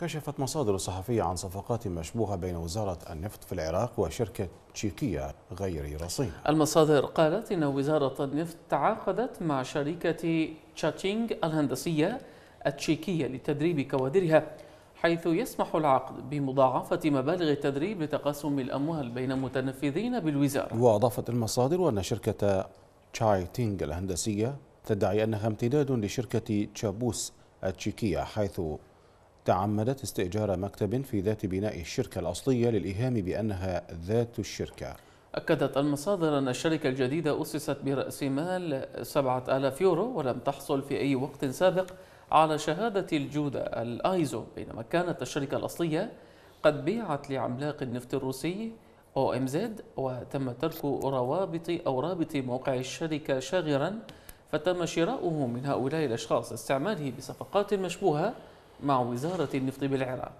كشفت مصادر صحفية عن صفقات مشبوهة بين وزارة النفط في العراق وشركة تشيكية غير رصين المصادر قالت إن وزارة النفط تعاقدت مع شركة تشاتينغ الهندسية التشيكية لتدريب كوادرها حيث يسمح العقد بمضاعفة مبالغ التدريب لتقاسم الأموال بين متنفذين بالوزارة وأضافت المصادر أن شركة تشاي تينغ الهندسية تدعي أنها امتداد لشركة تشابوس التشيكية حيث تعمدت استئجار مكتب في ذات بناء الشركة الأصلية للإيهام بأنها ذات الشركة أكدت المصادر أن الشركة الجديدة أسست برأس مال 7000 يورو ولم تحصل في أي وقت سابق على شهادة الجودة الآيزو بينما كانت الشركة الأصلية قد بيعت لعملاق النفط الروسي أو إم زد وتم ترك روابط أو رابط موقع الشركة شاغرا فتم شراؤه من هؤلاء الأشخاص استعماله بصفقات مشبوهة مع وزارة النفط بالعراق